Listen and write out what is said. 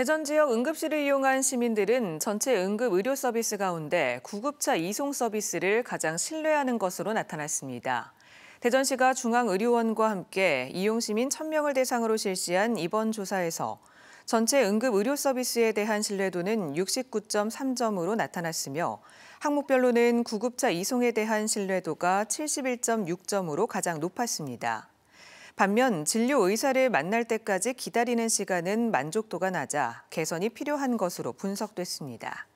대전 지역 응급실을 이용한 시민들은 전체 응급 의료 서비스 가운데 구급차 이송 서비스를 가장 신뢰하는 것으로 나타났습니다. 대전시가 중앙의료원과 함께 이용시민 1000명을 대상으로 실시한 이번 조사에서 전체 응급 의료 서비스에 대한 신뢰도는 69.3점으로 나타났으며 항목별로는 구급차 이송에 대한 신뢰도가 71.6점으로 가장 높았습니다. 반면 진료 의사를 만날 때까지 기다리는 시간은 만족도가 낮아 개선이 필요한 것으로 분석됐습니다.